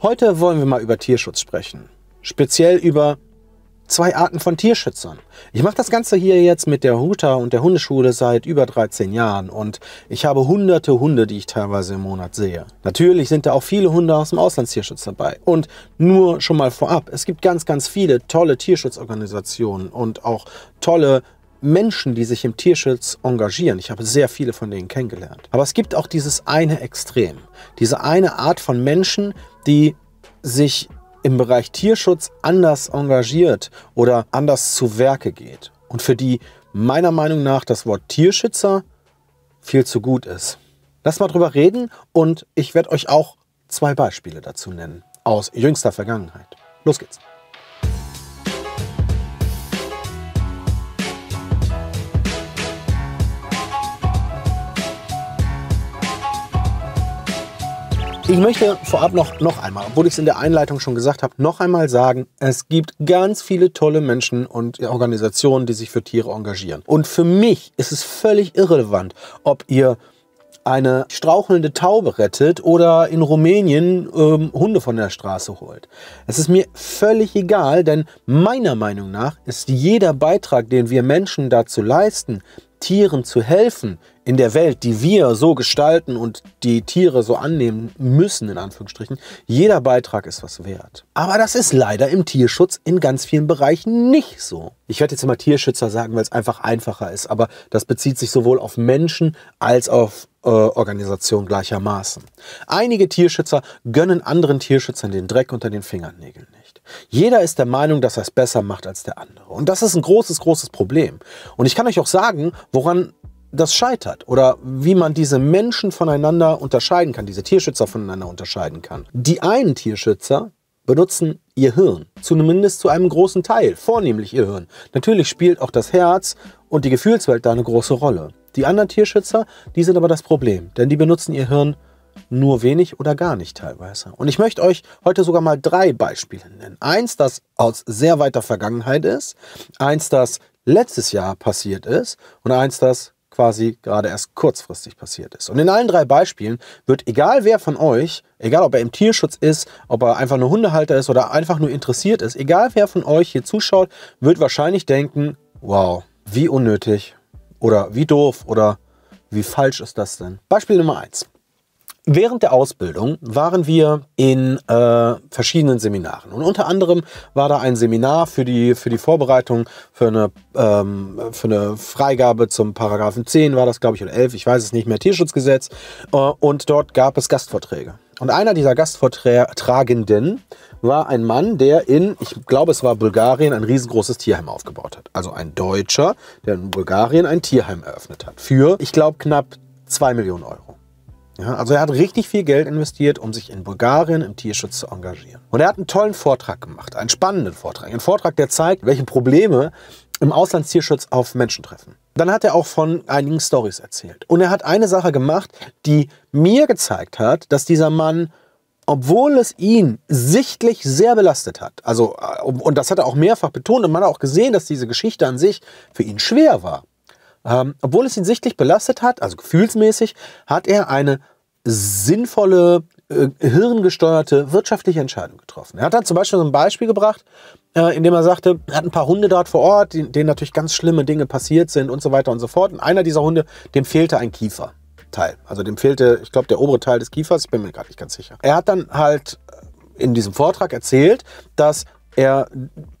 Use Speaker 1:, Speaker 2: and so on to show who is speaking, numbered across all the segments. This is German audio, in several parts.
Speaker 1: Heute wollen wir mal über Tierschutz sprechen. Speziell über zwei Arten von Tierschützern. Ich mache das Ganze hier jetzt mit der Huta und der Hundeschule seit über 13 Jahren und ich habe hunderte Hunde, die ich teilweise im Monat sehe. Natürlich sind da auch viele Hunde aus dem Auslandstierschutz dabei. Und nur schon mal vorab, es gibt ganz, ganz viele tolle Tierschutzorganisationen und auch tolle Menschen, die sich im Tierschutz engagieren. Ich habe sehr viele von denen kennengelernt. Aber es gibt auch dieses eine Extrem, diese eine Art von Menschen, die sich im Bereich Tierschutz anders engagiert oder anders zu Werke geht und für die meiner Meinung nach das Wort Tierschützer viel zu gut ist. Lass mal drüber reden und ich werde euch auch zwei Beispiele dazu nennen aus jüngster Vergangenheit. Los geht's. Ich möchte vorab noch, noch einmal, obwohl ich es in der Einleitung schon gesagt habe, noch einmal sagen, es gibt ganz viele tolle Menschen und Organisationen, die sich für Tiere engagieren. Und für mich ist es völlig irrelevant, ob ihr eine strauchelnde Taube rettet oder in Rumänien ähm, Hunde von der Straße holt. Es ist mir völlig egal, denn meiner Meinung nach ist jeder Beitrag, den wir Menschen dazu leisten, Tieren zu helfen in der Welt, die wir so gestalten und die Tiere so annehmen müssen, in Anführungsstrichen, jeder Beitrag ist was wert. Aber das ist leider im Tierschutz in ganz vielen Bereichen nicht so. Ich werde jetzt immer Tierschützer sagen, weil es einfach einfacher ist, aber das bezieht sich sowohl auf Menschen als auf äh, Organisationen gleichermaßen. Einige Tierschützer gönnen anderen Tierschützern den Dreck unter den Fingernägeln. Nicht schlecht. Jeder ist der Meinung, dass er es besser macht als der andere. Und das ist ein großes, großes Problem. Und ich kann euch auch sagen, woran das scheitert oder wie man diese Menschen voneinander unterscheiden kann, diese Tierschützer voneinander unterscheiden kann. Die einen Tierschützer benutzen ihr Hirn, zumindest zu einem großen Teil, vornehmlich ihr Hirn. Natürlich spielt auch das Herz und die Gefühlswelt da eine große Rolle. Die anderen Tierschützer, die sind aber das Problem, denn die benutzen ihr Hirn nur wenig oder gar nicht teilweise. Und ich möchte euch heute sogar mal drei Beispiele nennen. Eins, das aus sehr weiter Vergangenheit ist, eins, das letztes Jahr passiert ist und eins, das quasi gerade erst kurzfristig passiert ist. Und in allen drei Beispielen wird egal wer von euch, egal ob er im Tierschutz ist, ob er einfach nur Hundehalter ist oder einfach nur interessiert ist, egal wer von euch hier zuschaut, wird wahrscheinlich denken, wow, wie unnötig oder wie doof oder wie falsch ist das denn? Beispiel Nummer eins: Während der Ausbildung waren wir in äh, verschiedenen Seminaren und unter anderem war da ein Seminar für die, für die Vorbereitung für eine, ähm, für eine Freigabe zum Paragraphen 10 war das, glaube ich, oder 11, ich weiß es nicht mehr, Tierschutzgesetz äh, und dort gab es Gastvorträge. Und einer dieser Gastvortragenden war ein Mann, der in, ich glaube es war Bulgarien, ein riesengroßes Tierheim aufgebaut hat. Also ein Deutscher, der in Bulgarien ein Tierheim eröffnet hat. Für, ich glaube, knapp 2 Millionen Euro. Ja, also er hat richtig viel Geld investiert, um sich in Bulgarien im Tierschutz zu engagieren. Und er hat einen tollen Vortrag gemacht, einen spannenden Vortrag. Ein Vortrag, der zeigt, welche Probleme im Auslandstierschutz auf Menschen treffen. Dann hat er auch von einigen Stories erzählt. Und er hat eine Sache gemacht, die mir gezeigt hat, dass dieser Mann obwohl es ihn sichtlich sehr belastet hat. Also, äh, und das hat er auch mehrfach betont und man hat auch gesehen, dass diese Geschichte an sich für ihn schwer war. Ähm, obwohl es ihn sichtlich belastet hat, also gefühlsmäßig, hat er eine sinnvolle, äh, hirngesteuerte wirtschaftliche Entscheidung getroffen. Er hat dann zum Beispiel so ein Beispiel gebracht, äh, indem er sagte, er hat ein paar Hunde dort vor Ort, denen natürlich ganz schlimme Dinge passiert sind und so weiter und so fort. Und einer dieser Hunde, dem fehlte ein Kieferteil. Also dem fehlte, ich glaube, der obere Teil des Kiefers, ich bin mir gar nicht ganz sicher. Er hat dann halt äh, in diesem Vortrag erzählt, dass er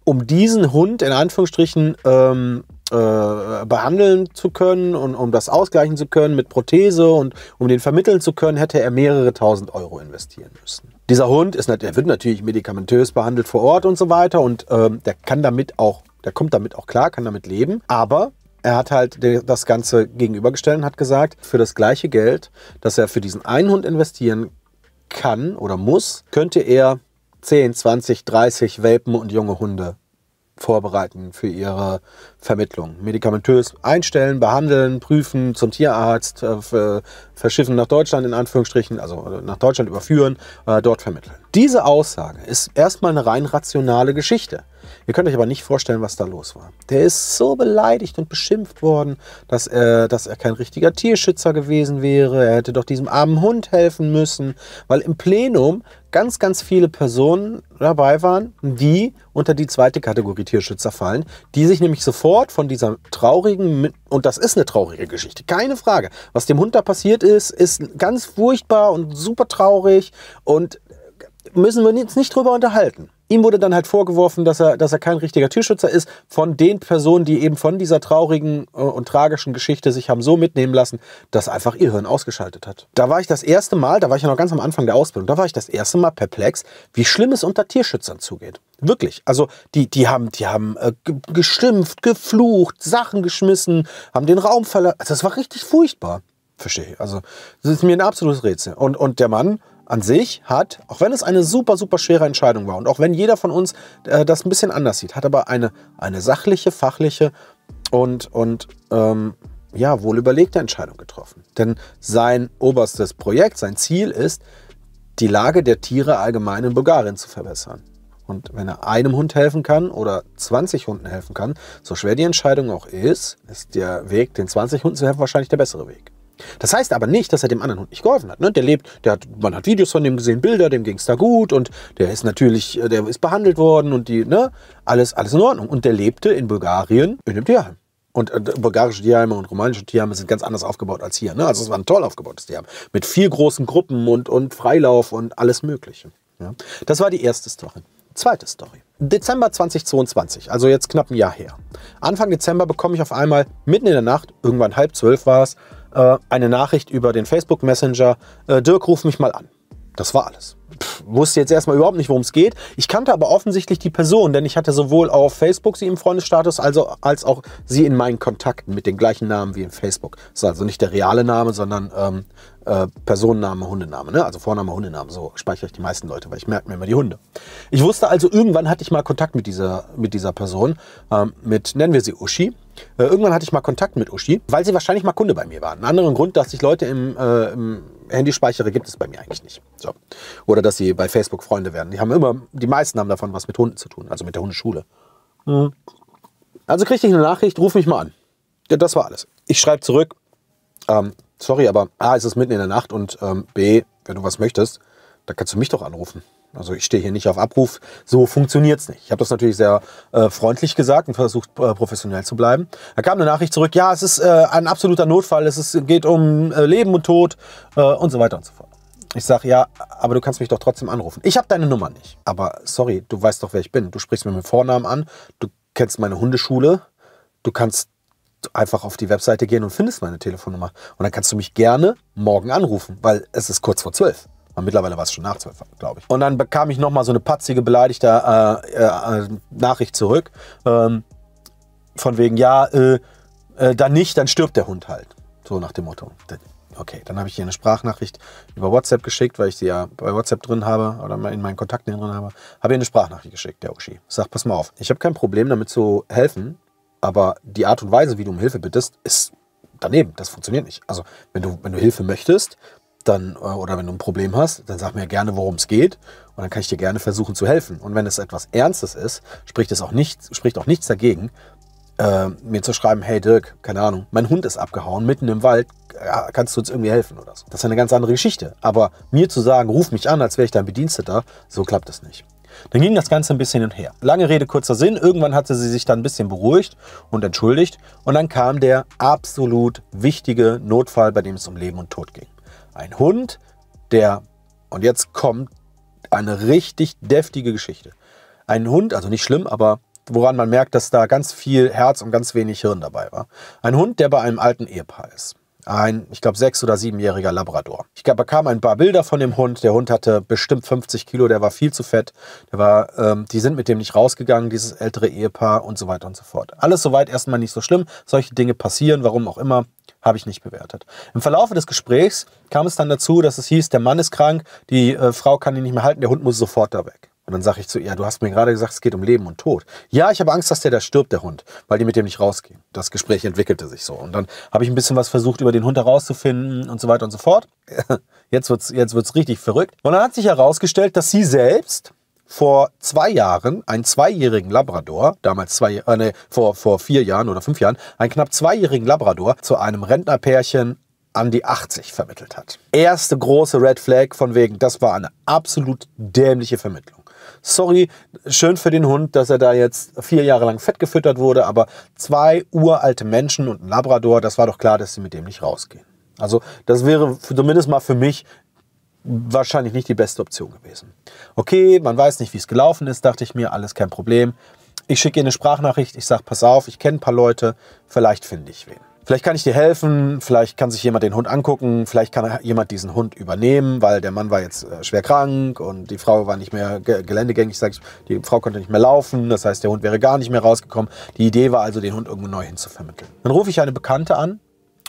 Speaker 1: um diesen Hund in Anführungsstrichen ähm, äh, behandeln zu können und um das ausgleichen zu können mit Prothese und um den vermitteln zu können, hätte er mehrere tausend Euro investieren müssen. Dieser Hund ist, er wird natürlich medikamentös behandelt vor Ort und so weiter und ähm, der kann damit auch, der kommt damit auch klar, kann damit leben, aber er hat halt das Ganze gegenübergestellt und hat gesagt, für das gleiche Geld, das er für diesen einen Hund investieren kann oder muss, könnte er 10, 20, 30 Welpen und junge Hunde vorbereiten für ihre Vermittlung. Medikamentös einstellen, behandeln, prüfen, zum Tierarzt, äh, verschiffen nach Deutschland in Anführungsstrichen, also äh, nach Deutschland überführen, äh, dort vermitteln. Diese Aussage ist erstmal eine rein rationale Geschichte. Ihr könnt euch aber nicht vorstellen, was da los war. Der ist so beleidigt und beschimpft worden, dass er, dass er kein richtiger Tierschützer gewesen wäre. Er hätte doch diesem armen Hund helfen müssen, weil im Plenum ganz, ganz viele Personen dabei waren, die unter die zweite Kategorie Tierschützer fallen, die sich nämlich sofort von dieser traurigen, und das ist eine traurige Geschichte, keine Frage. Was dem Hund da passiert ist, ist ganz furchtbar und super traurig und müssen wir uns nicht drüber unterhalten. Ihm wurde dann halt vorgeworfen, dass er, dass er kein richtiger Tierschützer ist, von den Personen, die eben von dieser traurigen äh, und tragischen Geschichte sich haben so mitnehmen lassen, dass einfach ihr Hirn ausgeschaltet hat. Da war ich das erste Mal, da war ich ja noch ganz am Anfang der Ausbildung, da war ich das erste Mal perplex, wie schlimm es unter Tierschützern zugeht. Wirklich. Also die, die haben, die haben äh, geschimpft, geflucht, Sachen geschmissen, haben den Raum verlassen. Also das war richtig furchtbar. Verstehe. ich. Also das ist mir ein absolutes Rätsel. Und, und der Mann an sich hat, auch wenn es eine super, super schwere Entscheidung war und auch wenn jeder von uns äh, das ein bisschen anders sieht, hat aber eine, eine sachliche, fachliche und, und ähm, ja, wohl überlegte Entscheidung getroffen. Denn sein oberstes Projekt, sein Ziel ist, die Lage der Tiere allgemein in Bulgarien zu verbessern. Und wenn er einem Hund helfen kann oder 20 Hunden helfen kann, so schwer die Entscheidung auch ist, ist der Weg, den 20 Hunden zu helfen, wahrscheinlich der bessere Weg. Das heißt aber nicht, dass er dem anderen Hund nicht geholfen hat. Ne? Der lebt, der hat, man hat Videos von dem gesehen, Bilder, dem ging es da gut und der ist natürlich, äh, der ist behandelt worden und die, ne, alles, alles in Ordnung. Und der lebte in Bulgarien in einem Tierheim. Und äh, bulgarische Tierheime und romanische Tierheime sind ganz anders aufgebaut als hier. Ne? Also es war ein toll aufgebautes Tierheim. Mit vier großen Gruppen und, und Freilauf und alles Mögliche. Ja? Das war die erste Story. Zweite Story. Dezember 2022, also jetzt knapp ein Jahr her. Anfang Dezember bekomme ich auf einmal mitten in der Nacht, irgendwann halb zwölf war es, äh, eine Nachricht über den Facebook Messenger, äh, Dirk, ruf mich mal an. Das war alles wusste jetzt erstmal überhaupt nicht, worum es geht. Ich kannte aber offensichtlich die Person, denn ich hatte sowohl auf Facebook sie im Freundesstatus also, als auch sie in meinen Kontakten mit den gleichen Namen wie in Facebook. Das ist also nicht der reale Name, sondern ähm, äh, Personenname, Hundename, ne? also Vorname, Hundename. So speichere ich die meisten Leute, weil ich merke mir immer die Hunde. Ich wusste also, irgendwann hatte ich mal Kontakt mit dieser, mit dieser Person, ähm, mit, nennen wir sie Uschi. Äh, irgendwann hatte ich mal Kontakt mit Uschi, weil sie wahrscheinlich mal Kunde bei mir war. Einen anderen Grund, dass ich Leute im, äh, im Handy speichere, gibt es bei mir eigentlich nicht. So. Oder oder dass sie bei Facebook Freunde werden. Die haben immer, die meisten haben davon was mit Hunden zu tun, also mit der Hundeschule. Mhm. Also kriegte ich eine Nachricht, ruf mich mal an. Ja, das war alles. Ich schreibe zurück, ähm, sorry, aber A, es ist mitten in der Nacht und ähm, B, wenn du was möchtest, dann kannst du mich doch anrufen. Also ich stehe hier nicht auf Abruf, so funktioniert es nicht. Ich habe das natürlich sehr äh, freundlich gesagt und versucht äh, professionell zu bleiben. Da kam eine Nachricht zurück, ja, es ist äh, ein absoluter Notfall, es ist, geht um äh, Leben und Tod äh, und so weiter und so fort. Ich sage, ja, aber du kannst mich doch trotzdem anrufen. Ich habe deine Nummer nicht. Aber sorry, du weißt doch, wer ich bin. Du sprichst mir mit Vornamen an, du kennst meine Hundeschule, du kannst einfach auf die Webseite gehen und findest meine Telefonnummer. Und dann kannst du mich gerne morgen anrufen, weil es ist kurz vor zwölf. mittlerweile war es schon nach zwölf, glaube ich. Und dann bekam ich nochmal so eine patzige, beleidigte äh, äh, äh, Nachricht zurück. Ähm, von wegen, ja, äh, äh, dann nicht, dann stirbt der Hund halt. So nach dem Motto. Okay, dann habe ich hier eine Sprachnachricht über WhatsApp geschickt, weil ich sie ja bei WhatsApp drin habe oder in meinen Kontakten drin habe. Habe ihr eine Sprachnachricht geschickt, der Uschi. Sag, pass mal auf, ich habe kein Problem damit zu helfen, aber die Art und Weise, wie du um Hilfe bittest, ist daneben. Das funktioniert nicht. Also, wenn du, wenn du Hilfe möchtest, dann, äh, oder wenn du ein Problem hast, dann sag mir gerne, worum es geht. Und dann kann ich dir gerne versuchen zu helfen. Und wenn es etwas Ernstes ist, spricht es auch nicht, spricht auch nichts dagegen, äh, mir zu schreiben, hey Dirk, keine Ahnung, mein Hund ist abgehauen, mitten im Wald, ja, kannst du uns irgendwie helfen oder so. Das ist eine ganz andere Geschichte. Aber mir zu sagen, ruf mich an, als wäre ich dein Bediensteter, so klappt das nicht. Dann ging das Ganze ein bisschen hin und her. Lange Rede, kurzer Sinn. Irgendwann hatte sie sich dann ein bisschen beruhigt und entschuldigt. Und dann kam der absolut wichtige Notfall, bei dem es um Leben und Tod ging. Ein Hund, der, und jetzt kommt eine richtig deftige Geschichte. Ein Hund, also nicht schlimm, aber woran man merkt, dass da ganz viel Herz und ganz wenig Hirn dabei war. Ein Hund, der bei einem alten Ehepaar ist ein, ich glaube, sechs- oder siebenjähriger Labrador. Ich bekam ein paar Bilder von dem Hund. Der Hund hatte bestimmt 50 Kilo, der war viel zu fett. Der war, ähm, die sind mit dem nicht rausgegangen, dieses ältere Ehepaar und so weiter und so fort. Alles soweit erstmal nicht so schlimm. Solche Dinge passieren, warum auch immer, habe ich nicht bewertet. Im Verlauf des Gesprächs kam es dann dazu, dass es hieß, der Mann ist krank, die äh, Frau kann ihn nicht mehr halten, der Hund muss sofort da weg. Und dann sage ich zu ihr, ja, du hast mir gerade gesagt, es geht um Leben und Tod. Ja, ich habe Angst, dass der da stirbt, der Hund, weil die mit dem nicht rausgehen. Das Gespräch entwickelte sich so. Und dann habe ich ein bisschen was versucht, über den Hund herauszufinden und so weiter und so fort. Jetzt wird's jetzt wird's richtig verrückt. Und dann hat sich herausgestellt, dass sie selbst vor zwei Jahren einen zweijährigen Labrador, damals zwei, äh, nee, vor, vor vier Jahren oder fünf Jahren, einen knapp zweijährigen Labrador zu einem Rentnerpärchen an die 80 vermittelt hat. Erste große Red Flag von wegen, das war eine absolut dämliche Vermittlung sorry, schön für den Hund, dass er da jetzt vier Jahre lang fett gefüttert wurde, aber zwei uralte Menschen und ein Labrador, das war doch klar, dass sie mit dem nicht rausgehen. Also das wäre zumindest mal für mich wahrscheinlich nicht die beste Option gewesen. Okay, man weiß nicht, wie es gelaufen ist, dachte ich mir, alles kein Problem. Ich schicke ihr eine Sprachnachricht, ich sage, pass auf, ich kenne ein paar Leute, vielleicht finde ich wen. Vielleicht kann ich dir helfen, vielleicht kann sich jemand den Hund angucken, vielleicht kann jemand diesen Hund übernehmen, weil der Mann war jetzt äh, schwer krank und die Frau war nicht mehr geländegängig, sag ich, die Frau konnte nicht mehr laufen, das heißt, der Hund wäre gar nicht mehr rausgekommen. Die Idee war also, den Hund irgendwo neu hinzuvermitteln. Dann rufe ich eine Bekannte an,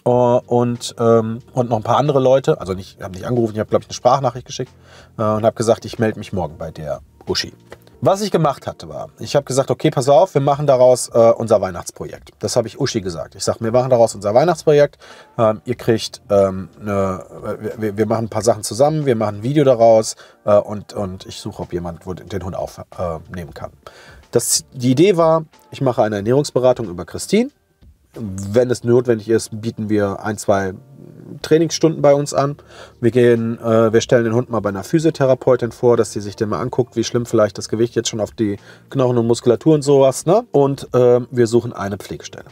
Speaker 1: äh, und, ähm, und noch ein paar andere Leute. Also ich habe nicht angerufen, ich habe, glaube ich, eine Sprachnachricht geschickt äh, und habe gesagt, ich melde mich morgen bei der Uschi. Was ich gemacht hatte, war, ich habe gesagt, okay, pass auf, wir machen daraus äh, unser Weihnachtsprojekt. Das habe ich Uschi gesagt. Ich sage, wir machen daraus unser Weihnachtsprojekt. Ähm, ihr kriegt, ähm, ne, wir, wir, machen ein paar Sachen zusammen, wir machen ein Video daraus äh, und, und ich suche, ob jemand den Hund aufnehmen äh, kann. Das, die Idee war, ich mache eine Ernährungsberatung über Christine wenn es notwendig ist, bieten wir ein, zwei Trainingsstunden bei uns an. Wir, gehen, äh, wir stellen den Hund mal bei einer Physiotherapeutin vor, dass sie sich den mal anguckt, wie schlimm vielleicht das Gewicht jetzt schon auf die Knochen und Muskulatur und sowas. Ne? Und äh, wir suchen eine Pflegestelle.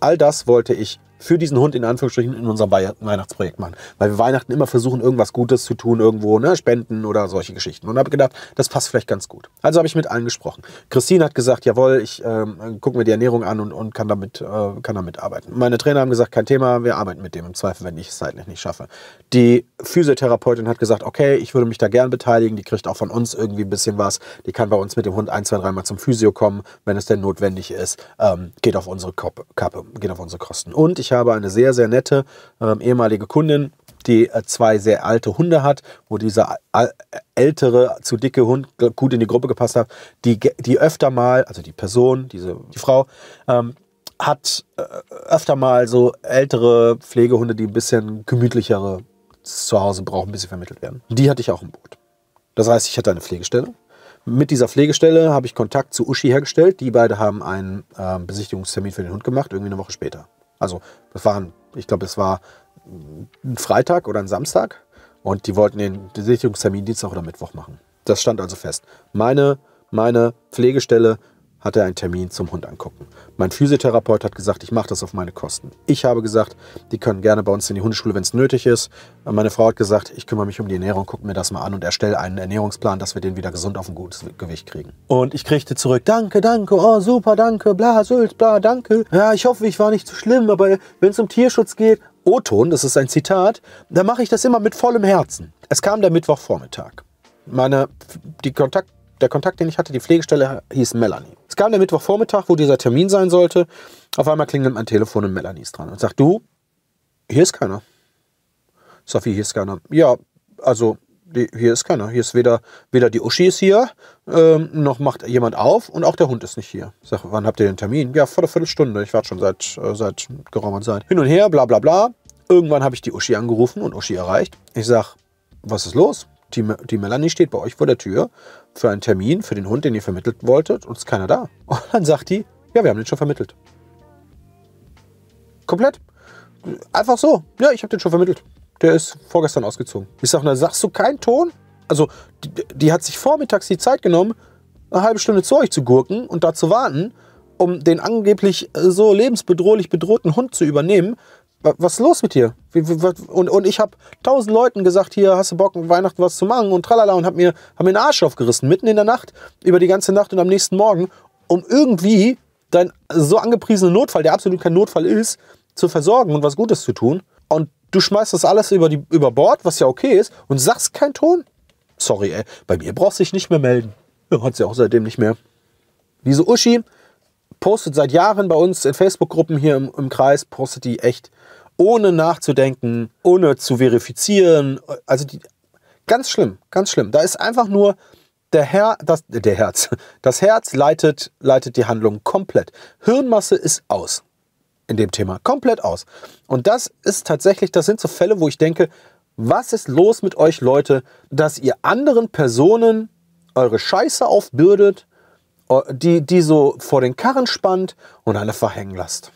Speaker 1: All das wollte ich für diesen Hund in Anführungsstrichen in unserem Weihnachtsprojekt machen. Weil wir Weihnachten immer versuchen, irgendwas Gutes zu tun, irgendwo, ne, Spenden oder solche Geschichten. Und habe gedacht, das passt vielleicht ganz gut. Also habe ich mit allen gesprochen. Christine hat gesagt, jawohl, ich ähm, gucke mir die Ernährung an und, und kann, damit, äh, kann damit arbeiten. Meine Trainer haben gesagt, kein Thema, wir arbeiten mit dem im Zweifel, wenn ich es zeitlich nicht schaffe. Die Physiotherapeutin hat gesagt, okay, ich würde mich da gern beteiligen, die kriegt auch von uns irgendwie ein bisschen was. Die kann bei uns mit dem Hund ein, zwei, dreimal zum Physio kommen, wenn es denn notwendig ist. Ähm, geht auf unsere Kappe, geht auf unsere Kosten. Und ich ich habe eine sehr, sehr nette ähm, ehemalige Kundin, die äh, zwei sehr alte Hunde hat, wo dieser äh, ältere, zu dicke Hund gut in die Gruppe gepasst hat, die, die öfter mal, also die Person, diese, die Frau, ähm, hat äh, öfter mal so ältere Pflegehunde, die ein bisschen gemütlichere zu Hause brauchen, ein bisschen vermittelt werden. Die hatte ich auch im Boot. Das heißt, ich hatte eine Pflegestelle. Mit dieser Pflegestelle habe ich Kontakt zu Uschi hergestellt. Die beiden haben einen äh, Besichtigungstermin für den Hund gemacht, irgendwie eine Woche später. Also das waren, ich glaube, es war ein Freitag oder ein Samstag und die wollten den Sicherungstermin Dienstag oder Mittwoch machen. Das stand also fest. Meine, meine Pflegestelle hatte einen Termin zum Hund angucken. Mein Physiotherapeut hat gesagt, ich mache das auf meine Kosten. Ich habe gesagt, die können gerne bei uns in die Hundeschule, wenn es nötig ist. Meine Frau hat gesagt, ich kümmere mich um die Ernährung, gucke mir das mal an und erstelle einen Ernährungsplan, dass wir den wieder gesund auf ein gutes Gewicht kriegen. Und ich kriegte zurück, danke, danke, oh super, danke, bla, Sylt, bla, danke. Ja, ich hoffe, ich war nicht zu so schlimm, aber wenn es um Tierschutz geht, O-Ton, das ist ein Zitat, da mache ich das immer mit vollem Herzen. Es kam der Mittwochvormittag. Meine, die Kontakt der Kontakt, den ich hatte, die Pflegestelle hieß Melanie. Es kam der Mittwochvormittag, wo dieser Termin sein sollte. Auf einmal klingelt mein Telefon und Melanie ist dran und sagt, du, hier ist keiner. Sophie, hier ist keiner. Ja, also die, hier ist keiner. Hier ist weder, weder die Uschi ist hier, ähm, noch macht jemand auf und auch der Hund ist nicht hier. Ich sage, wann habt ihr den Termin? Ja, vor der Viertelstunde. Ich warte schon seit, äh, seit geraumer Zeit. Hin und her, bla bla bla. Irgendwann habe ich die Uschi angerufen und Uschi erreicht. Ich sage, was ist los? Die, die Melanie steht bei euch vor der Tür für einen Termin für den Hund, den ihr vermittelt wolltet, und ist keiner da. Und dann sagt die, ja, wir haben den schon vermittelt. Komplett. Einfach so. Ja, ich habe den schon vermittelt. Der ist vorgestern ausgezogen. Ich sage, na, sagst du keinen Ton? Also, die, die hat sich vormittags die Zeit genommen, eine halbe Stunde zu euch zu gurken und da zu warten, um den angeblich äh, so lebensbedrohlich bedrohten Hund zu übernehmen, was ist los mit dir? Und, und ich habe tausend Leuten gesagt, hier hast du Bock, Weihnachten was zu machen und tralala und habe mir, hab mir den Arsch aufgerissen, mitten in der Nacht, über die ganze Nacht und am nächsten Morgen, um irgendwie deinen so angepriesenen Notfall, der absolut kein Notfall ist, zu versorgen und was Gutes zu tun. Und du schmeißt das alles über, die, über Bord, was ja okay ist, und sagst keinen Ton? Sorry, ey, bei mir brauchst du dich nicht mehr melden. Ja, hat sie auch seitdem nicht mehr. Diese Uschi postet seit Jahren bei uns in Facebook-Gruppen hier im, im Kreis, postet die echt ohne nachzudenken, ohne zu verifizieren. Also die, ganz schlimm, ganz schlimm. Da ist einfach nur der Herr, das, der Herz, das Herz leitet, leitet die Handlung komplett. Hirnmasse ist aus in dem Thema, komplett aus. Und das ist tatsächlich, das sind so Fälle, wo ich denke, was ist los mit euch Leute, dass ihr anderen Personen eure Scheiße aufbürdet, äh, die, die so vor den Karren spannt und alle verhängen lasst.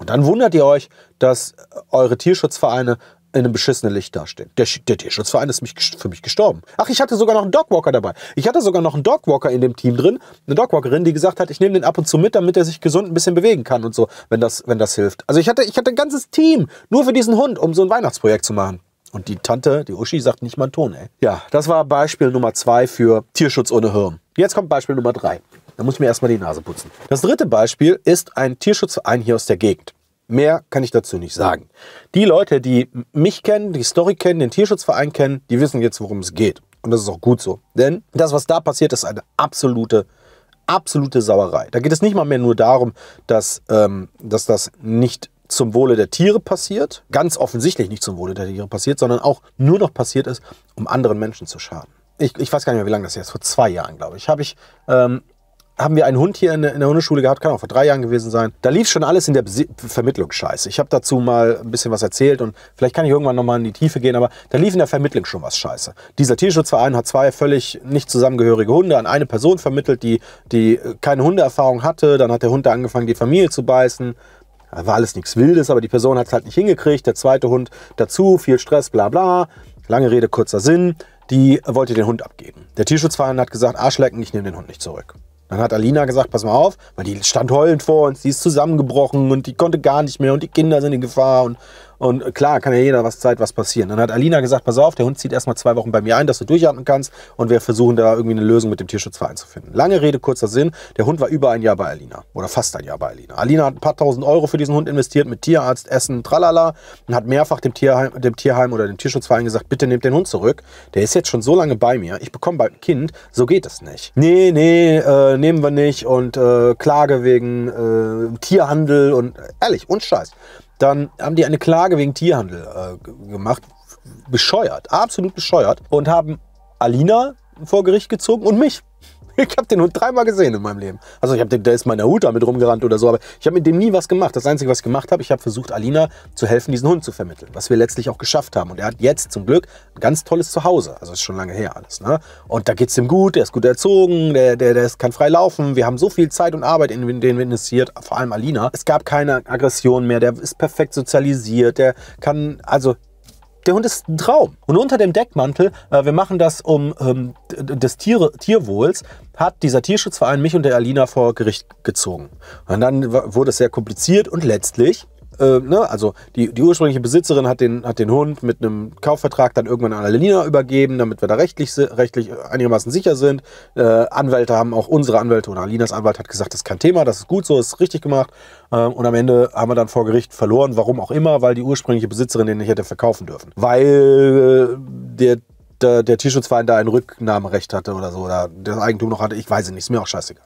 Speaker 1: Und dann wundert ihr euch, dass äh, eure Tierschutzvereine in einem beschissenen Licht dastehen. Der, der Tierschutzverein ist mich, für mich gestorben. Ach, ich hatte sogar noch einen Dogwalker dabei. Ich hatte sogar noch einen Dogwalker in dem Team drin. Eine Dogwalkerin, die gesagt hat, ich nehme den ab und zu mit, damit er sich gesund ein bisschen bewegen kann und so, wenn das, wenn das hilft. Also ich hatte, ich hatte ein ganzes Team nur für diesen Hund, um so ein Weihnachtsprojekt zu machen. Und die Tante, die Uschi, sagt nicht mal einen Ton, ey. Ja, das war Beispiel Nummer zwei für Tierschutz ohne Hirn. Jetzt kommt Beispiel Nummer drei. Da muss ich mir erstmal die Nase putzen. Das dritte Beispiel ist ein Tierschutzverein hier aus der Gegend. Mehr kann ich dazu nicht sagen. Die Leute, die mich kennen, die Story kennen, den Tierschutzverein kennen, die wissen jetzt, worum es geht. Und das ist auch gut so. Denn das, was da passiert, ist eine absolute, absolute Sauerei. Da geht es nicht mal mehr nur darum, dass, ähm, dass das nicht zum Wohle der Tiere passiert, ganz offensichtlich nicht zum Wohle der Tiere passiert, sondern auch nur noch passiert ist, um anderen Menschen zu schaden. Ich, ich, weiß gar nicht mehr, wie lange das jetzt, vor zwei Jahren, glaube ich, habe ich ähm, haben wir einen Hund hier in, der Hundeschule gehabt, kann auch vor drei Jahren gewesen sein. Da lief schon alles in der Vermittlung scheiße. Ich habe dazu mal ein bisschen was erzählt und vielleicht kann ich irgendwann nochmal in die Tiefe gehen, aber da lief in der Vermittlung schon was scheiße. Dieser Tierschutzverein hat zwei völlig nicht zusammengehörige Hunde an eine Person vermittelt, die, die keine Hundeerfahrung hatte. Dann hat der Hund da angefangen, die Familie zu beißen. war alles nichts Wildes, aber die Person hat es halt nicht hingekriegt. Der zweite Hund dazu, viel Stress, bla bla. Lange Rede, kurzer Sinn. Die wollte den Hund abgeben. Der Tierschutzverein hat gesagt, Arschlecken, ich nehme den Hund nicht zurück. Dann hat Alina gesagt, pass mal auf, weil die stand heulend vor uns, die ist zusammengebrochen und die konnte gar nicht mehr und die Kinder sind in Gefahr und und klar, kann ja jeder was Zeit was passieren. Dann hat Alina gesagt, pass auf, der Hund zieht erstmal zwei Wochen bei mir ein, dass du durchatmen kannst. Und wir versuchen da irgendwie eine Lösung mit dem Tierschutzverein zu finden. Lange Rede, kurzer Sinn. Der Hund war über ein Jahr bei Alina. Oder fast ein Jahr bei Alina. Alina hat ein paar tausend Euro für diesen Hund investiert mit Tierarzt, Essen, tralala. Und hat mehrfach dem Tierheim, dem Tierheim oder dem Tierschutzverein gesagt, bitte nehmt den Hund zurück. Der ist jetzt schon so lange bei mir. Ich bekomme bald ein Kind. So geht es nicht. Nee, nee, äh, nehmen wir nicht. Und äh, Klage wegen äh, Tierhandel und äh, ehrlich, und Scheiß dann haben die eine Klage wegen Tierhandel äh, gemacht. Bescheuert, absolut bescheuert. Und haben Alina vor Gericht gezogen und mich ich habe den Hund dreimal gesehen in meinem Leben. Also ich habe, da ist mein Hut damit rumgerannt oder so, aber ich habe mit dem nie was gemacht. Das Einzige, was ich gemacht habe, ich habe versucht, Alina zu helfen, diesen Hund zu vermitteln, was wir letztlich auch geschafft haben. Und er hat jetzt zum Glück ein ganz tolles Zuhause. Also ist schon lange her alles. Ne? Und da geht's ihm gut, der ist gut erzogen, der, der, der kann frei laufen. Wir haben so viel Zeit und Arbeit in den investiert, vor allem Alina. Es gab keine Aggression mehr, der ist perfekt sozialisiert, der kann, also der Hund ist ein Traum. Und unter dem Deckmantel, äh, wir machen das um ähm, des Tiere, Tierwohls, hat dieser Tierschutzverein mich und der Alina vor Gericht gezogen. Und dann wurde es sehr kompliziert und letztlich äh, ne? also die, die ursprüngliche Besitzerin hat den, hat den Hund mit einem Kaufvertrag dann irgendwann an Alina übergeben, damit wir da rechtlich, rechtlich äh, einigermaßen sicher sind. Äh, Anwälte haben auch unsere Anwälte oder Alinas Anwalt hat gesagt, das ist kein Thema, das ist gut so, das ist richtig gemacht. Ähm, und am Ende haben wir dann vor Gericht verloren, warum auch immer, weil die ursprüngliche Besitzerin den nicht hätte verkaufen dürfen. Weil äh, der der, der Tierschutzverein da ein Rücknahmerecht hatte oder so, oder das Eigentum noch hatte, ich weiß es nicht, ist mir auch scheißegal.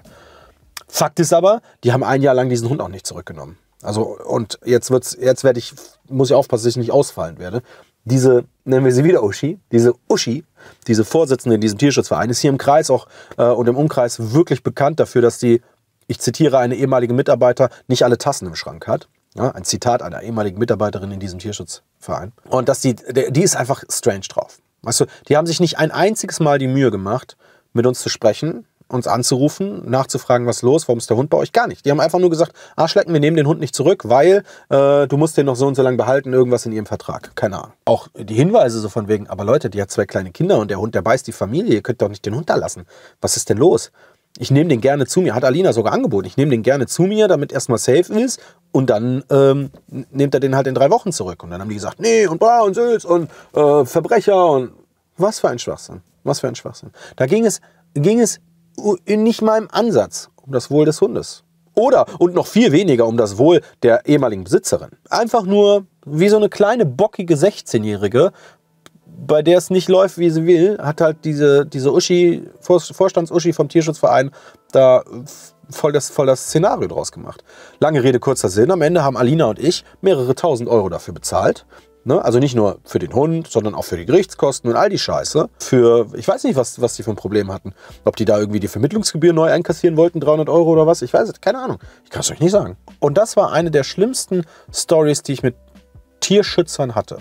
Speaker 1: Fakt ist aber, die haben ein Jahr lang diesen Hund auch nicht zurückgenommen. Also, und jetzt wird's, jetzt werde ich, muss ich aufpassen, dass ich nicht ausfallen werde. Diese, nennen wir sie wieder Uschi, diese Uschi, diese Vorsitzende in diesem Tierschutzverein, ist hier im Kreis auch äh, und im Umkreis wirklich bekannt dafür, dass die, ich zitiere eine ehemalige Mitarbeiter, nicht alle Tassen im Schrank hat. Ja, ein Zitat einer ehemaligen Mitarbeiterin in diesem Tierschutzverein. Und dass die, die ist einfach strange drauf. Weißt du, die haben sich nicht ein einziges Mal die Mühe gemacht, mit uns zu sprechen, uns anzurufen, nachzufragen, was los, warum ist der Hund bei euch? Gar nicht. Die haben einfach nur gesagt, Arschlecken, ah, wir nehmen den Hund nicht zurück, weil äh, du musst den noch so und so lange behalten, irgendwas in ihrem Vertrag. Keine Ahnung. Auch die Hinweise so von wegen, aber Leute, die hat zwei kleine Kinder und der Hund, der beißt die Familie, ihr könnt doch nicht den Hund da lassen. Was ist denn los? Ich nehme den gerne zu mir, hat Alina sogar angeboten. Ich nehme den gerne zu mir, damit erstmal safe ist und dann ähm, nimmt er den halt in drei Wochen zurück. Und dann haben die gesagt, nee und bla und Sülz und äh, Verbrecher und was für ein Schwachsinn. Was für ein Schwachsinn. Da ging es, ging es nicht mal im Ansatz um das Wohl des Hundes. Oder und noch viel weniger um das Wohl der ehemaligen Besitzerin. Einfach nur wie so eine kleine bockige 16-Jährige, bei der es nicht läuft, wie sie will, hat halt diese, diese Uschi, Vorstands-Uschi vom Tierschutzverein da äh, voll das, voll das Szenario draus gemacht. Lange Rede, kurzer Sinn. Am Ende haben Alina und ich mehrere tausend Euro dafür bezahlt, Ne? Also nicht nur für den Hund, sondern auch für die Gerichtskosten und all die Scheiße. Für, ich weiß nicht, was, was die für ein Problem hatten. Ob die da irgendwie die Vermittlungsgebühr neu einkassieren wollten, 300 Euro oder was. Ich weiß es, keine Ahnung. Ich kann es euch nicht sagen. Und das war eine der schlimmsten Stories, die ich mit Tierschützern hatte.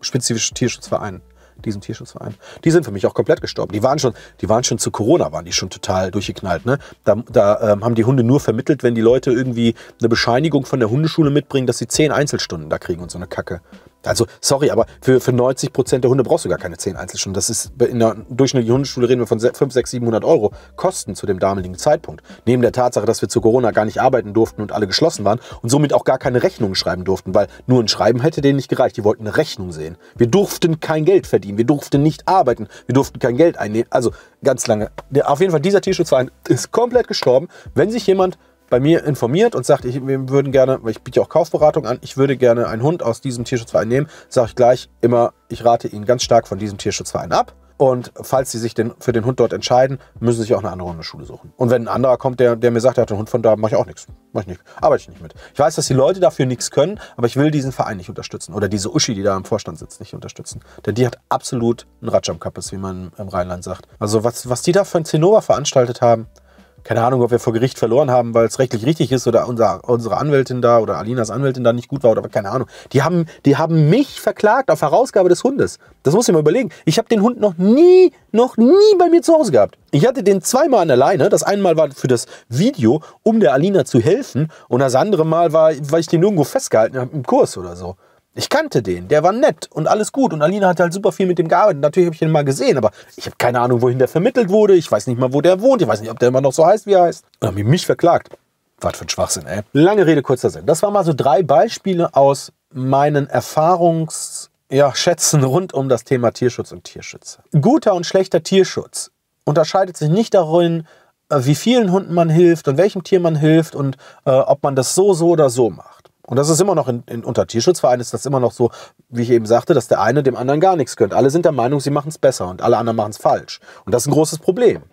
Speaker 1: Spezifischen Tierschutzvereinen diesem Tierschutzverein. Die sind für mich auch komplett gestorben. Die waren schon, die waren schon zu Corona, waren die schon total durchgeknallt. Ne? Da, da ähm, haben die Hunde nur vermittelt, wenn die Leute irgendwie eine Bescheinigung von der Hundeschule mitbringen, dass sie zehn Einzelstunden da kriegen und so eine Kacke. Also, sorry, aber für, für 90 Prozent der Hunde brauchst du gar keine 10 Einzelstunden. Das ist in der durchschnittlichen Hundeschule reden wir von 5, 6, 700 Euro Kosten zu dem damaligen Zeitpunkt. Neben der Tatsache, dass wir zu Corona gar nicht arbeiten durften und alle geschlossen waren und somit auch gar keine Rechnungen schreiben durften, weil nur ein Schreiben hätte denen nicht gereicht. Die wollten eine Rechnung sehen. Wir durften kein Geld verdienen. Wir durften nicht arbeiten. Wir durften kein Geld einnehmen. Also, ganz lange. Der, auf jeden Fall, dieser Tierschutzverein ist komplett gestorben. Wenn sich jemand bei mir informiert und sagt, ich, wir würden gerne, weil ich biete auch Kaufberatung an, ich würde gerne einen Hund aus diesem Tierschutzverein nehmen, sage ich gleich immer, ich rate Ihnen ganz stark von diesem Tierschutzverein ab. Und falls Sie sich denn für den Hund dort entscheiden, müssen Sie sich auch eine andere Hundeschule suchen. Und wenn ein anderer kommt, der, der mir sagt, er hat einen Hund von da, mache ich auch nichts. Mache ich nicht. Arbeite ich nicht mit. Ich weiß, dass die Leute dafür nichts können, aber ich will diesen Verein nicht unterstützen. Oder diese Uschi, die da im Vorstand sitzt, nicht unterstützen. Denn die hat absolut einen Ratsch am Kappes, wie man im Rheinland sagt. Also was, was die da für ein Zinnober veranstaltet haben, keine Ahnung, ob wir vor Gericht verloren haben, weil es rechtlich richtig ist oder unser, unsere Anwältin da oder Alinas Anwältin da nicht gut war oder keine Ahnung. Die haben, die haben mich verklagt auf Herausgabe des Hundes. Das muss ich mal überlegen. Ich habe den Hund noch nie, noch nie bei mir zu Hause gehabt. Ich hatte den zweimal an der Leine. Das eine Mal war für das Video, um der Alina zu helfen und das andere Mal war, weil ich den irgendwo festgehalten habe im Kurs oder so. Ich kannte den, der war nett und alles gut. Und Alina hat halt super viel mit dem gearbeitet. Natürlich habe ich ihn mal gesehen, aber ich habe keine Ahnung, wohin der vermittelt wurde. Ich weiß nicht mal, wo der wohnt. Ich weiß nicht, ob der immer noch so heißt, wie er heißt. Und haben mich verklagt. Was für ein Schwachsinn, ey. Lange Rede, kurzer Sinn. Das waren mal so drei Beispiele aus meinen Erfahrungsschätzen ja, rund um das Thema Tierschutz und Tierschütze. Guter und schlechter Tierschutz unterscheidet sich nicht darin, äh, wie vielen Hunden man hilft und welchem Tier man hilft und äh, ob man das so, so oder so macht. Und das ist immer noch in, in, unter Tierschutzvereinen ist das immer noch so, wie ich eben sagte, dass der eine dem anderen gar nichts gönnt. Alle sind der Meinung, sie machen es besser und alle anderen machen es falsch. Und das ist ein großes Problem.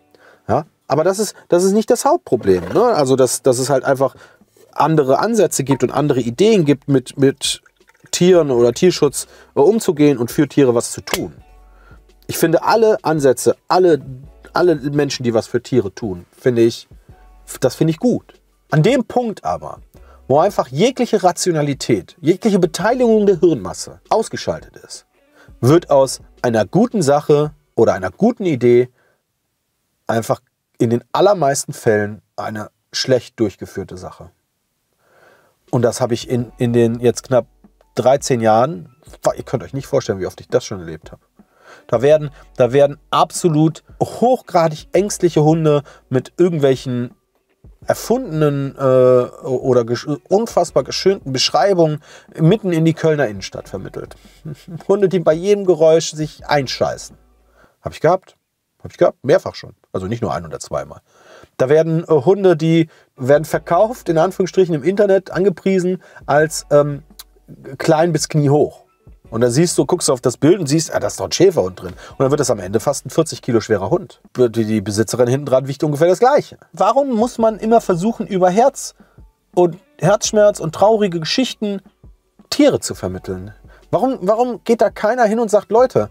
Speaker 1: Ja? Aber das ist, das ist nicht das Hauptproblem. Ne? Also, dass, dass es halt einfach andere Ansätze gibt und andere Ideen gibt, mit, mit Tieren oder Tierschutz äh, umzugehen und für Tiere was zu tun. Ich finde alle Ansätze, alle, alle Menschen, die was für Tiere tun, finde ich, das finde ich gut. An dem Punkt aber, wo einfach jegliche Rationalität, jegliche Beteiligung der Hirnmasse ausgeschaltet ist, wird aus einer guten Sache oder einer guten Idee einfach in den allermeisten Fällen eine schlecht durchgeführte Sache. Und das habe ich in, in den jetzt knapp 13 Jahren, ihr könnt euch nicht vorstellen, wie oft ich das schon erlebt habe. Da werden, da werden absolut hochgradig ängstliche Hunde mit irgendwelchen erfundenen äh, oder gesch unfassbar geschönten Beschreibungen mitten in die Kölner Innenstadt vermittelt. Hunde, die bei jedem Geräusch sich einscheißen. Habe ich gehabt. Habe ich gehabt. Mehrfach schon. Also nicht nur ein oder zweimal. Da werden äh, Hunde, die werden verkauft, in Anführungsstrichen im Internet angepriesen, als ähm, klein bis kniehoch. Und dann siehst du, guckst du auf das Bild und siehst, ah, da ist doch ein Schäferhund drin. Und dann wird das am Ende fast ein 40 Kilo schwerer Hund. Die Besitzerin hinten dran wiegt ungefähr das Gleiche. Warum muss man immer versuchen, über Herz und Herzschmerz und traurige Geschichten Tiere zu vermitteln? Warum, warum geht da keiner hin und sagt, Leute,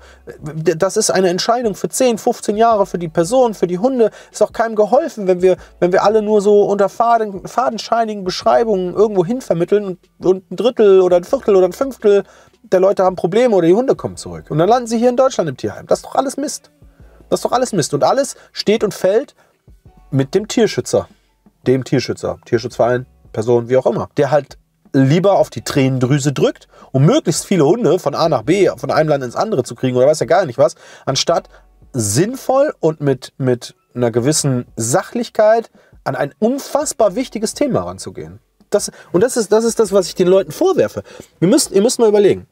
Speaker 1: das ist eine Entscheidung für 10, 15 Jahre, für die Person, für die Hunde. Ist auch keinem geholfen, wenn wir, wenn wir alle nur so unter faden, fadenscheinigen Beschreibungen irgendwo hin vermitteln und, und ein Drittel oder ein Viertel oder ein Fünftel der Leute haben Probleme oder die Hunde kommen zurück. Und dann landen sie hier in Deutschland im Tierheim. Das ist doch alles Mist. Das ist doch alles Mist. Und alles steht und fällt mit dem Tierschützer. Dem Tierschützer, Tierschutzverein, Person, wie auch immer. Der halt lieber auf die Tränendrüse drückt, um möglichst viele Hunde von A nach B, von einem Land ins andere zu kriegen oder weiß ja gar nicht was, anstatt sinnvoll und mit, mit einer gewissen Sachlichkeit an ein unfassbar wichtiges Thema ranzugehen das, und das ist, das ist das, was ich den Leuten vorwerfe. Wir müssen, ihr müsst mal überlegen.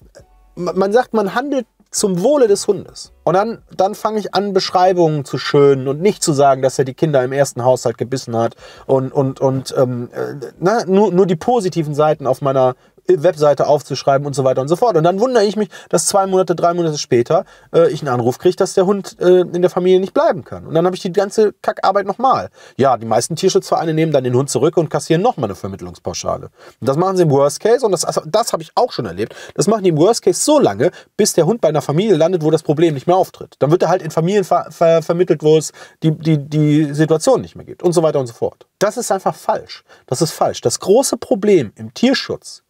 Speaker 1: Man sagt, man handelt zum Wohle des Hundes. Und dann, dann fange ich an, Beschreibungen zu schönen und nicht zu sagen, dass er die Kinder im ersten Haushalt gebissen hat und, und, und ähm, äh, na, ne, nur, nur die positiven Seiten auf meiner Webseite aufzuschreiben und so weiter und so fort. Und dann wundere ich mich, dass zwei Monate, drei Monate später äh, ich einen Anruf kriege, dass der Hund äh, in der Familie nicht bleiben kann. Und dann habe ich die ganze Kackarbeit nochmal. Ja, die meisten Tierschutzvereine nehmen dann den Hund zurück und kassieren nochmal eine Vermittlungspauschale. Und das machen sie im Worst Case und das, also, das habe ich auch schon erlebt. Das machen die im Worst Case so lange, bis der Hund bei einer Familie landet, wo das Problem nicht mehr mehr auftritt. Dann wird er halt in Familien ver ver vermittelt, wo es die, die, die Situation nicht mehr gibt und so weiter und so fort. Das ist einfach falsch. Das ist falsch. Das große Problem im Tierschutz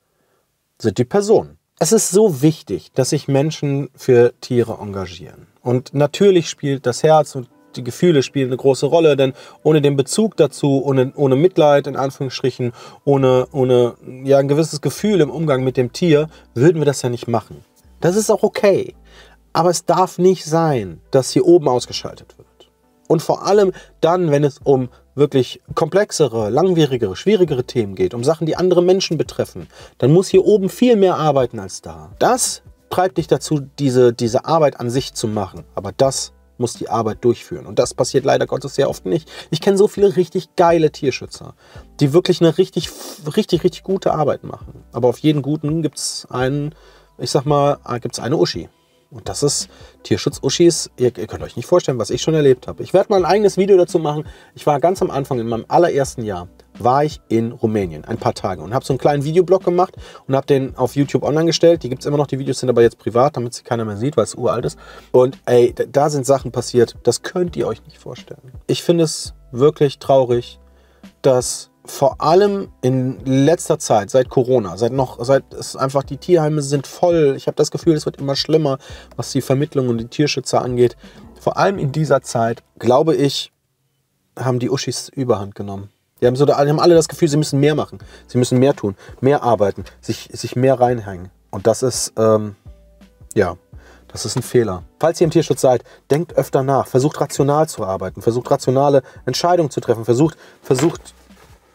Speaker 1: sind die Personen. Es ist so wichtig, dass sich Menschen für Tiere engagieren. Und natürlich spielt das Herz und die Gefühle spielen eine große Rolle, denn ohne den Bezug dazu, ohne, ohne Mitleid in Anführungsstrichen, ohne, ohne ja, ein gewisses Gefühl im Umgang mit dem Tier, würden wir das ja nicht machen. Das ist auch okay. Aber es darf nicht sein, dass hier oben ausgeschaltet wird. Und vor allem dann, wenn es um wirklich komplexere, langwierigere, schwierigere Themen geht, um Sachen, die andere Menschen betreffen, dann muss hier oben viel mehr arbeiten als da. Das treibt dich dazu, diese, diese Arbeit an sich zu machen. Aber das muss die Arbeit durchführen. Und das passiert leider Gottes sehr oft nicht. Ich kenne so viele richtig geile Tierschützer, die wirklich eine richtig, richtig, richtig gute Arbeit machen. Aber auf jeden guten gibt es einen, ich sag mal, äh, gibt es eine Uschi. Und das ist Tierschutz-Uschis. Ihr, ihr, könnt euch nicht vorstellen, was ich schon erlebt habe. Ich werde mal ein eigenes Video dazu machen. Ich war ganz am Anfang, in meinem allerersten Jahr, war ich in Rumänien ein paar Tage und habe so einen kleinen Videoblog gemacht und habe den auf YouTube online gestellt. Die gibt es immer noch, die Videos sind aber jetzt privat, damit sie keiner mehr sieht, weil es uralt ist. Und ey, da sind Sachen passiert, das könnt ihr euch nicht vorstellen. Ich finde es wirklich traurig, dass vor allem in letzter Zeit, seit Corona, seit noch, seit es einfach die Tierheime sind voll. Ich habe das Gefühl, es wird immer schlimmer, was die Vermittlung und die Tierschützer angeht. Vor allem in dieser Zeit, glaube ich, haben die Uschis Überhand genommen. Die haben, so, die haben alle das Gefühl, sie müssen mehr machen, sie müssen mehr tun, mehr arbeiten, sich, sich mehr reinhängen. Und das ist, ähm, ja, das ist ein Fehler. Falls ihr im Tierschutz seid, denkt öfter nach, versucht rational zu arbeiten, versucht rationale Entscheidungen zu treffen, versucht, versucht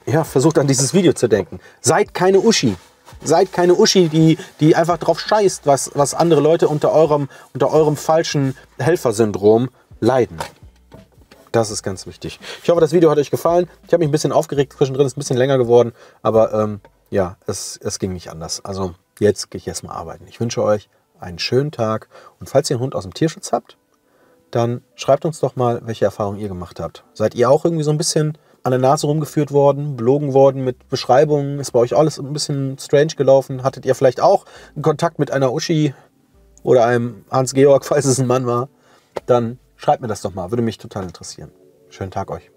Speaker 1: ja, versucht an dieses Video zu denken. Seid keine Uschi. Seid keine Uschi, die, die einfach drauf scheißt, was, was andere Leute unter eurem, unter eurem falschen Helfersyndrom leiden. Das ist ganz wichtig. Ich hoffe, das Video hat euch gefallen. Ich habe mich ein bisschen aufgeregt zwischendrin, ist ein bisschen länger geworden, aber ähm, ja, es, es ging nicht anders. Also jetzt gehe ich erstmal arbeiten. Ich wünsche euch einen schönen Tag und falls ihr einen Hund aus dem Tierschutz habt, dann schreibt uns doch mal, welche Erfahrungen ihr gemacht habt. Seid ihr auch irgendwie so ein bisschen an der Nase rumgeführt worden, belogen worden mit Beschreibungen. Ist bei euch alles ein bisschen strange gelaufen? Hattet ihr vielleicht auch einen Kontakt mit einer Uschi oder einem Hans-Georg, falls es ein Mann war? Dann schreibt mir das doch mal. Würde mich total interessieren. Schönen Tag euch.